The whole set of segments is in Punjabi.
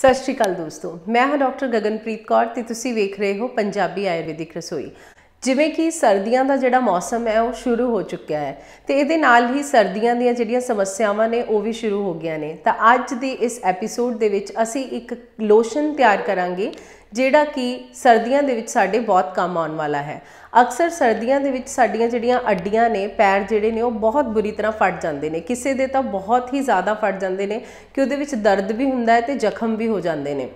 ਸਤਿ ਸ਼੍ਰੀ ਅਕਾਲ ਦੋਸਤੋ ਮੈਂ ਹਾਂ ਡਾਕਟਰ ਗਗਨਪ੍ਰੀਤ ਕੌਰ ਤੇ ਤੁਸੀਂ ਵੇਖ ਰਹੇ ਹੋ ਪੰਜਾਬੀ ਆਯੁਰਵੈਦਿਕ ਰਸੋਈ ਜਿਵੇਂ ਕਿ ਸਰਦੀਆਂ ਦਾ ਜਿਹੜਾ ਮੌਸਮ ਹੈ ਉਹ ਸ਼ੁਰੂ ਹੋ ਚੁੱਕਿਆ ਹੈ ਤੇ ਇਹਦੇ ਨਾਲ ਹੀ ਸਰਦੀਆਂ ਦੀਆਂ ਜਿਹੜੀਆਂ ਸਮੱਸਿਆਵਾਂ ਨੇ ਉਹ ਵੀ ਸ਼ੁਰੂ ਹੋ ਗਈਆਂ ਨੇ ਤਾਂ ਅੱਜ ਦੇ ਇਸ ਐਪੀਸੋਡ ਦੇ ਵਿੱਚ ਅਸੀਂ ਇੱਕ ਲੋਸ਼ਨ ਤਿਆਰ ਕਰਾਂਗੇ ਜਿਹੜਾ ਕਿ ਸਰਦੀਆਂ ਦੇ ਵਿੱਚ ਸਾਡੇ ਬਹੁਤ ਕੰਮ ਆਉਣ ਵਾਲਾ ਹੈ ਅਕਸਰ ਸਰਦੀਆਂ ਦੇ ਵਿੱਚ ਸਾਡੀਆਂ ਜਿਹੜੀਆਂ ਅੱਡੀਆਂ ਨੇ ਪੈਰ ਜਿਹੜੇ ਨੇ ਉਹ ਬਹੁਤ ਬੁਰੀ ਤਰ੍ਹਾਂ ਫਟ ਜਾਂਦੇ ਨੇ ਕਿਸੇ ਦੇ ਤਾਂ ਬਹੁਤ ਹੀ ਜ਼ਿਆਦਾ ਫਟ ਜਾਂਦੇ ਨੇ ਕਿ ਉਹਦੇ ਵਿੱਚ ਦਰਦ ਵੀ ਹੁੰਦਾ ਹੈ ਤੇ ਜ਼ਖਮ ਵੀ ਹੋ ਜਾਂਦੇ ਨੇ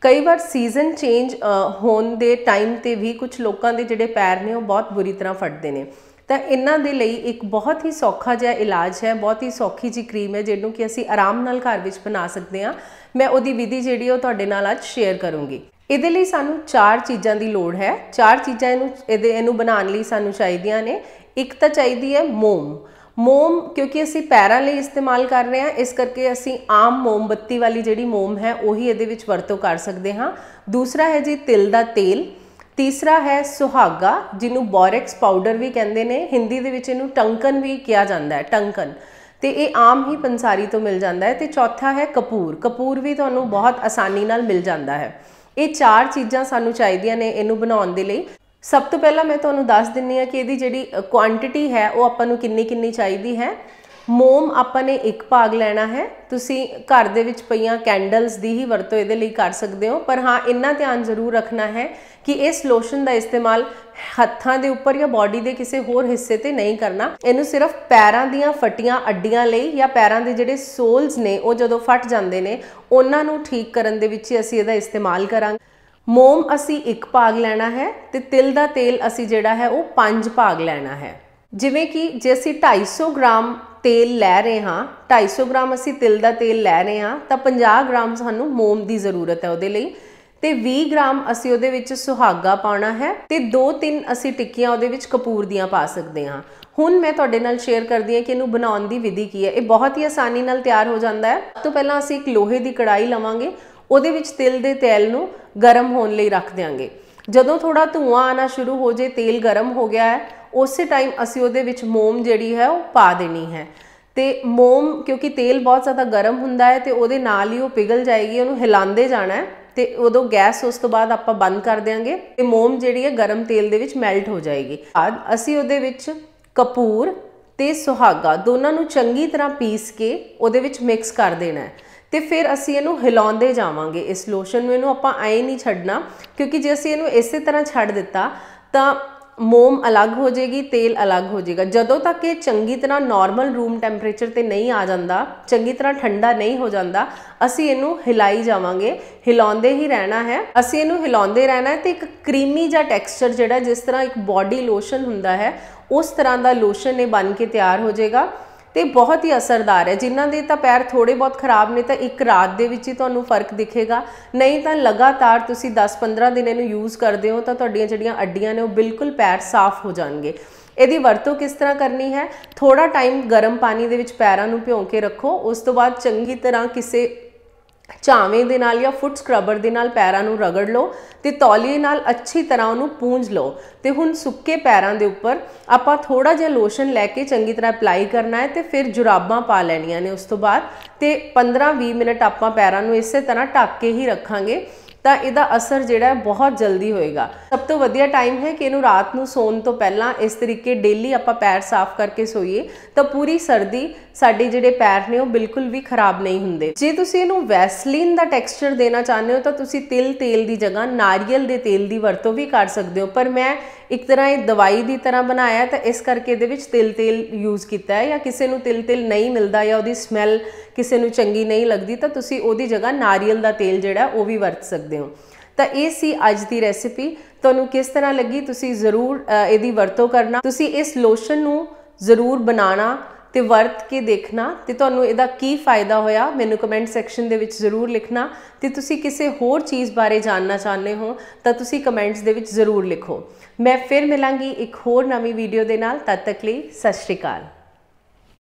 ਕਈ ਵਾਰ ਸੀਜ਼ਨ ਚੇਂਜ ਹੋਣ ਦੇ ਟਾਈਮ ਤੇ ਵੀ ਕੁਝ ਲੋਕਾਂ ਦੇ ਜਿਹੜੇ ਪੈਰ ਨੇ ਉਹ ਬਹੁਤ ਬੁਰੀ ਤਰ੍ਹਾਂ ਫਟਦੇ ਨੇ ਤਾਂ ਇਹਨਾਂ ਦੇ ਲਈ ਇੱਕ ਬਹੁਤ ਹੀ ਸੌਖਾ ਜਿਹਾ ਇਲਾਜ ਹੈ ਬਹੁਤ ਹੀ ਸੌਖੀ ਜੀ ਕਰੀਮ ਹੈ ਜਿਹਨੂੰ ਕਿ ਅਸੀਂ ਆਰਾਮ ਨਾਲ ਘਰ ਵਿੱਚ ਬਣਾ ਸਕਦੇ ਹਾਂ ਮੈਂ ਉਹਦੀ ਵਿਧੀ ਜਿਹੜੀ ਉਹ ਤੁਹਾਡੇ ਨਾਲ ਅੱਜ ਸ਼ੇਅਰ ਕਰੂੰਗੀ ਇਹਦੇ ਲਈ ਸਾਨੂੰ ਚਾਰ ਚੀਜ਼ਾਂ ਦੀ ਲੋੜ ਹੈ ਚਾਰ ਚੀਜ਼ਾਂ ਇਹਨੂੰ ਇਹਦੇ ਇਹਨੂੰ ਬਣਾਉਣ ਲਈ ਸਾਨੂੰ ਚਾਹੀਦੀਆਂ ਨੇ ਇੱਕ ਤਾਂ ਚਾਹੀਦੀ ਹੈ ਮੋਮ ਮੋਮ ਕਿਉਂਕਿ ਅਸੀਂ ਪੈਰਾਂ ਲਈ ਇਸਤੇਮਾਲ ਕਰ ਰਹੇ ਹਾਂ ਇਸ ਕਰਕੇ ਅਸੀਂ ਆਮ ਮੋਮਬੱਤੀ ਵਾਲੀ ਜਿਹੜੀ ਮੋਮ ਹੈ ਉਹੀ ਇਹਦੇ ਵਿੱਚ ਵਰਤੋਂ ਕਰ ਸਕਦੇ ਹਾਂ ਦੂਸਰਾ ਹੈ ਜੀ ਤਿਲ ਦਾ ਤੇਲ ਤੀਸਰਾ ਹੈ ਸੁਹਾਗਾ ਜਿਹਨੂੰ ਬੋਰੈਕਸ ਪਾਊਡਰ ਵੀ ਕਹਿੰਦੇ ਨੇ ਹਿੰਦੀ ਦੇ ਵਿੱਚ ਇਹਨੂੰ ਟੰਕਨ ਵੀ ਕਿਹਾ ਜਾਂਦਾ ਹੈ ਟੰਕਨ ਤੇ ਇਹ ਆਮ ਹੀ ਪੰਸਾਰੀ ਤੋਂ ਮਿਲ ਜਾਂਦਾ ਹੈ ਤੇ ਚੌਥਾ ਹੈ ਕਪੂਰ ਕਪੂਰ ਵੀ ਤੁਹਾਨੂੰ ਬਹੁਤ ਆਸਾਨੀ ਨਾਲ ਮਿਲ ਜਾਂਦਾ ਹੈ ਇਹ ਚਾਰ ਚੀਜ਼ਾਂ ਸਾਨੂੰ ਚਾਹੀਦੀਆਂ ਨੇ ਇਹਨੂੰ ਬਣਾਉਣ ਦੇ ਲਈ ਸਭ ਤੋਂ ਪਹਿਲਾਂ ਮੈਂ ਤੁਹਾਨੂੰ ਦੱਸ ਦਿੰਨੀ ਆ ਕਿ ਇਹਦੀ ਜਿਹੜੀ ਕੁਆਂਟੀਟੀ ਹੈ ਉਹ ਆਪਾਂ ਨੂੰ ਕਿੰਨੀ ਕਿੰਨੀ ਚਾਹੀਦੀ ਹੈ ਮੋਮ ਆਪਾਂ ਨੇ ਇੱਕ ਭਾਗ ਲੈਣਾ ਹੈ ਤੁਸੀਂ ਘਰ ਦੇ ਵਿੱਚ ਪਈਆਂ ਕੈਂਡਲਸ ਦੀ ਹੀ ਵਰਤੋਂ ਇਹਦੇ ਲਈ ਕਰ ਸਕਦੇ ਹੋ ਪਰ ਹਾਂ ਇੰਨਾ ਧਿਆਨ ਜ਼ਰੂਰ ਰੱਖਣਾ ਹੈ ਕਿ ਇਸ ਲੋਸ਼ਨ ਦਾ ਇਸਤੇਮਾਲ ਹੱਥਾਂ ਦੇ ਉੱਪਰ ਜਾਂ ਬਾਡੀ ਦੇ ਕਿਸੇ ਹੋਰ ਹਿੱਸੇ ਤੇ ਨਹੀਂ ਕਰਨਾ ਇਹਨੂੰ ਸਿਰਫ ਪੈਰਾਂ ਦੀਆਂ ਫਟੀਆਂ ਅੱਡੀਆਂ ਲਈ ਜਾਂ ਪੈਰਾਂ ਦੇ ਜਿਹੜੇ ਸੋਲਸ ਨੇ ਉਹ ਜਦੋਂ ਫਟ ਜਾਂਦੇ ਨੇ ਉਹਨਾਂ ਨੂੰ ਠੀਕ ਕਰਨ ਦੇ ਵਿੱਚ ਅਸੀਂ ਇਹਦਾ ਇਸਤੇਮਾਲ ਕਰਾਂਗੇ ਮੋਮ ਅਸੀਂ ਇੱਕ ਭਾਗ ਲੈਣਾ ਹੈ ਤੇ ਤਿਲ ਦਾ ਤੇਲ ਅਸੀਂ ਜਿਹੜਾ ਹੈ ਉਹ ਪੰਜ ਭਾਗ ਲੈਣਾ ਹੈ ਜਿਵੇਂ ਕਿ ਜੇ ਅਸੀਂ 250 ਗ੍ਰਾਮ ਤੇਲ ਲੈ ਰਹੇ ਹਾਂ 250 ਗ੍ਰਾਮ ਅਸੀਂ ਤਿਲ ਦਾ ਤੇਲ ਲੈ ਰਹੇ ਹਾਂ ਤਾਂ 50 ਗ੍ਰਾਮ ਸਾਨੂੰ ਮੋਮ ਦੀ ਜ਼ਰੂਰਤ ਹੈ ਉਹਦੇ ਲਈ ਤੇ 20 ਗ੍ਰਾਮ ਅਸੀਂ ਉਹਦੇ ਵਿੱਚ ਸੁਹਾਗਾ ਪਾਉਣਾ ਹੈ ਤੇ 2-3 ਅਸੀਂ ਟਿੱਕੀਆਂ ਉਹਦੇ ਵਿੱਚ ਕਪੂਰ ਦੀਆਂ ਪਾ ਸਕਦੇ ਹਾਂ ਹੁਣ ਮੈਂ ਤੁਹਾਡੇ ਨਾਲ ਸ਼ੇਅਰ ਕਰਦੀ ਹਾਂ ਕਿ ਇਹਨੂੰ ਬਣਾਉਣ ਦੀ ਵਿਧੀ ਕੀ ਹੈ ਇਹ ਬਹੁਤ ਹੀ ਆਸਾਨੀ ਨਾਲ ਤਿਆਰ ਹੋ ਜਾਂਦਾ ਹੈ ਤੋਂ ਪਹਿਲਾਂ ਅਸੀਂ ਇੱਕ ਲੋਹੇ ਦੀ ਕੜਾਈ ਲਵਾਂਗੇ ਉਹਦੇ ਵਿੱਚ ਤਿਲ ਦੇ ਤੇਲ ਨੂੰ ਗਰਮ ਹੋਣ ਲਈ ਰੱਖ ਦਿਆਂਗੇ ਜਦੋਂ ਥੋੜਾ ਧੂਆਂ ਆਣਾ ਸ਼ੁਰੂ ਹੋ ਜੇ ਤੇਲ ਗਰਮ ਹੋ ਗਿਆ ਹੈ ਉਸੇ ਟਾਈਮ ਅਸੀਂ ਉਹਦੇ ਵਿੱਚ ਮੋਮ ਜਿਹੜੀ ਹੈ ਉਹ ਪਾ ਦੇਣੀ ਹੈ ਤੇ ਮੋਮ ਕਿਉਂਕਿ ਤੇਲ ਬਹੁਤ ਜ਼ਿਆਦਾ ਗਰਮ ਹੁੰਦਾ ਹੈ ਤੇ ਉਹਦੇ ਨਾਲ ਹੀ ਉਹ ਪਿਘਲ ਜਾਏਗੀ ਉਹਨੂੰ ਹਿਲਾਉਂਦੇ ਜਾਣਾ ਹੈ ਤੇ ਉਦੋਂ ਗੈਸ ਉਸ ਤੋਂ ਬਾਅਦ ਆਪਾਂ ਬੰਦ ਕਰ ਦੇਾਂਗੇ ਤੇ ਮੋਮ ਜਿਹੜੀ ਹੈ ਗਰਮ ਤੇਲ ਦੇ ਵਿੱਚ ਮੈਲਟ ਹੋ ਜਾਏਗੀ ਬਾਅਦ ਅਸੀਂ ਉਹਦੇ ਵਿੱਚ ਕਪੂਰ ਤੇ ਸੁਹਾਗਾ ਦੋਨਾਂ ਨੂੰ ਚੰਗੀ ਤਰ੍ਹਾਂ ਪੀਸ ਕੇ ਉਹਦੇ ਵਿੱਚ ਮਿਕਸ ਕਰ ਦੇਣਾ ਤੇ ਫਿਰ ਅਸੀਂ ਇਹਨੂੰ ਹਿਲਾਉਂਦੇ ਜਾਵਾਂਗੇ ਇਸ ਲੋਸ਼ਨ ਨੂੰ ਇਹਨੂੰ ਆਪਾਂ ਐਂ ਨਹੀਂ ਛੱਡਣਾ ਕਿਉਂਕਿ ਜੇ ਅਸੀਂ ਇਹਨੂੰ ਇਸੇ ਤਰ੍ਹਾਂ ਛੱਡ ਦਿੱਤਾ ਤਾਂ ਮੋਮ ਅਲੱਗ ਹੋ ਜਾਏਗੀ ਤੇਲ ਅਲੱਗ ਹੋ ਜਾਏਗਾ ਜਦੋਂ ਤੱਕ ਇਹ ਚੰਗੀ ਤਰ੍ਹਾਂ ਨਾਰਮਲ ਰੂਮ ਟੈਂਪਰੇਚਰ ਤੇ ਨਹੀਂ ਆ ਜਾਂਦਾ ਚੰਗੀ ਤਰ੍ਹਾਂ ਠੰਡਾ ਨਹੀਂ ਹੋ ਜਾਂਦਾ ਅਸੀਂ ਇਹਨੂੰ ਹਿਲਾਈ ਜਾਵਾਂਗੇ ਹਿਲਾਉਂਦੇ ਹੀ ਰਹਿਣਾ ਹੈ ਅਸੀਂ ਇਹਨੂੰ ਹਿਲਾਉਂਦੇ ਰਹਿਣਾ ਹੈ ਤੇ ਇੱਕ ਕਰੀਮੀ ਜਿਹਾ ਟੈਕਸਚਰ ਜਿਹੜਾ ਜਿਸ ਤਰ੍ਹਾਂ ਇੱਕ ਬਾਡੀ ਲੋਸ਼ਨ ਹੁੰਦਾ ਹੈ ਉਸ ਤਰ੍ਹਾਂ ਦਾ ਲੋਸ਼ਨ ਇਹ ਬਣ ਕੇ ਤਿਆਰ ਹੋ ਜਾਏਗਾ ਤੇ ਬਹੁਤ ਹੀ ਅਸਰਦਾਰ ਹੈ ਜਿਨ੍ਹਾਂ ਦੇ ਤਾਂ ਪੈਰ ਥੋੜੇ ਬਹੁਤ ਖਰਾਬ ਨੇ ਤਾਂ ਇੱਕ ਰਾਤ ਦੇ ਵਿੱਚ ਹੀ ਤੁਹਾਨੂੰ ਫਰਕ ਦਿਖੇਗਾ ਨਹੀਂ ਤਾਂ ਲਗਾਤਾਰ ਤੁਸੀਂ 10-15 ਦਿਨ ਇਹਨੂੰ ਯੂਜ਼ ਕਰਦੇ ਹੋ ਤਾਂ ਤੁਹਾਡੀਆਂ ਜਿਹੜੀਆਂ ਅੱਡੀਆਂ ਨੇ ਉਹ ਬਿਲਕੁਲ ਪੈਰ ਸਾਫ਼ ਹੋ ਜਾਣਗੇ ਇਹਦੀ ਵਰਤੋਂ ਕਿਸ ਤਰ੍ਹਾਂ ਕਰਨੀ ਹੈ ਥੋੜਾ ਟਾਈਮ ਗਰਮ ਪਾਣੀ ਦੇ ਵਿੱਚ ਪੈਰਾਂ ਨੂੰ ਭਿਉਂ ਕੇ ਰੱਖੋ ਉਸ ਤੋਂ ਬਾਅਦ ਚੰਗੀ ਤਰ੍ਹਾਂ ਕਿਸੇ ਚਾਵੇਂ ਦੇ ਨਾਲ ਜਾਂ ਫੁੱਟ ਸਕਰਬਰ ਦੇ ਨਾਲ ਪੈਰਾਂ ਨੂੰ ਰਗੜ ਲਓ ਤੇ ਤੌਲੀਏ ਨਾਲ ਅੱਛੀ ਤਰ੍ਹਾਂ ਉਹਨੂੰ ਪੂੰਝ ਲਓ ਤੇ ਹੁਣ ਸੁੱਕੇ ਪੈਰਾਂ ਦੇ ਉੱਪਰ ਆਪਾਂ ਥੋੜਾ ਜਿਹਾ ਲੋਸ਼ਨ ਲੈ ਕੇ ਚੰਗੀ ਤਰ੍ਹਾਂ ਅਪਲਾਈ ਕਰਨਾ ਹੈ ਤੇ ਫਿਰ ਜੁਰਾਬਾਂ ਪਾ ਲੈਣੀਆਂ ਨੇ ਉਸ ਤੋਂ ਬਾਅਦ ਤੇ 15-20 ਮਿੰਟ ਆਪਾਂ ਪੈਰਾਂ ਨੂੰ ਇਸੇ ਤਰ੍ਹਾਂ ਢੱਕ ਕੇ ਹੀ ਰੱਖਾਂਗੇ ਤਾਂ ਇਹਦਾ ਅਸਰ ਜਿਹੜਾ ਹੈ ਬਹੁਤ ਜਲਦੀ ਹੋਏਗਾ ਸਭ ਤੋਂ ਵਧੀਆ ਟਾਈਮ ਹੈ ਕਿ ਇਹਨੂੰ ਰਾਤ ਨੂੰ ਸੌਣ ਤੋਂ ਪਹਿਲਾਂ ਇਸ ਤਰੀਕੇ ਡੇਲੀ ਆਪਾਂ ਪੈਰ ਸਾਫ਼ ਕਰਕੇ ਸੋਈਏ ਤਾਂ ਪੂਰੀ ਸਰਦੀ ਸਾਡੇ ਜਿਹੜੇ ਪੈਰ ਨੇ ਉਹ ਬਿਲਕੁਲ ਵੀ ਖਰਾਬ ਨਹੀਂ ਹੁੰਦੇ ਜੇ ਤੁਸੀਂ ਇਹਨੂੰ ਵੈਸਲੀਨ ਦਾ ਟੈਕਸਚਰ ਦੇਣਾ ਚਾਹੁੰਦੇ ਹੋ ਤਾਂ ਤੁਸੀਂ ਤਿਲ ਤੇਲ ਦੀ ਜਗ੍ਹਾ ਨਾਰੀਅਲ ਦੇ ਤੇਲ ਦੀ ਵਰਤੋਂ ਵੀ ਕਰ ਸਕਦੇ ਹੋ ਪਰ ਮੈਂ ਇੱਕ ਤਰ੍ਹਾਂ ਇਹ ਦਵਾਈ ਦੀ ਤਰ੍ਹਾਂ ਬਣਾਇਆ ਤਾਂ ਇਸ ਕਰਕੇ ਇਹਦੇ ਵਿੱਚ ਤਿਲ ਤੇਲ ਯੂਜ਼ ਕੀਤਾ ਹੈ ਜਾਂ ਕਿਸੇ ਨੂੰ ਤਿਲ ਤੇਲ ਨਹੀਂ ਮਿਲਦਾ ਜਾਂ ਉਹਦੀ ਸਮੈਲ ਕਿਸੇ ਨੂੰ ਚੰਗੀ ਨਹੀਂ ਲੱਗਦੀ ਤਾਂ ਤੁਸੀਂ ਉਹਦੀ ਜਗ੍ਹਾ ਨਾਰੀਅਲ ਦਾ ਤੇਲ ਜਿਹੜਾ ਉਹ ਵੀ ਵਰਤ ਸਕਦੇ ਸਕਦੇ ਹੋ ਤਾਂ ਇਹ ਸੀ ਅੱਜ ਦੀ ਰੈਸਿਪੀ ਤੁਹਾਨੂੰ ਕਿਸ ਤਰ੍ਹਾਂ ਲੱਗੀ ਤੁਸੀਂ ਜ਼ਰੂਰ ਇਹਦੀ ਵਰਤੋਂ ਕਰਨਾ ਤੁਸੀਂ ਇਸ ਲੋਸ਼ਨ ਨੂੰ ਜ਼ਰੂਰ ਬਣਾਣਾ ਤੇ ਵਰਤ ਕੇ ਦੇਖਣਾ ਤੇ ਤੁਹਾਨੂੰ ਇਹਦਾ ਕੀ ਫਾਇਦਾ ਹੋਇਆ ਮੈਨੂੰ ਕਮੈਂਟ ਸੈਕਸ਼ਨ ਦੇ ਵਿੱਚ ਜ਼ਰੂਰ ਲਿਖਣਾ ਤੇ ਤੁਸੀਂ ਕਿਸੇ ਹੋਰ ਚੀਜ਼ ਬਾਰੇ ਜਾਣਨਾ ਚਾਹੁੰਦੇ ਹੋ ਤਾਂ ਤੁਸੀਂ ਕਮੈਂਟਸ ਦੇ ਵਿੱਚ ਜ਼ਰੂਰ ਲਿਖੋ ਮੈਂ ਫਿਰ ਮਿਲਾਂਗੀ ਇੱਕ ਹੋਰ ਨਵੀਂ ਵੀਡੀਓ ਦੇ ਨਾਲ ਤਦ ਤੱਕ ਲਈ ਸਤਿ ਸ਼੍ਰੀ ਅਕਾਲ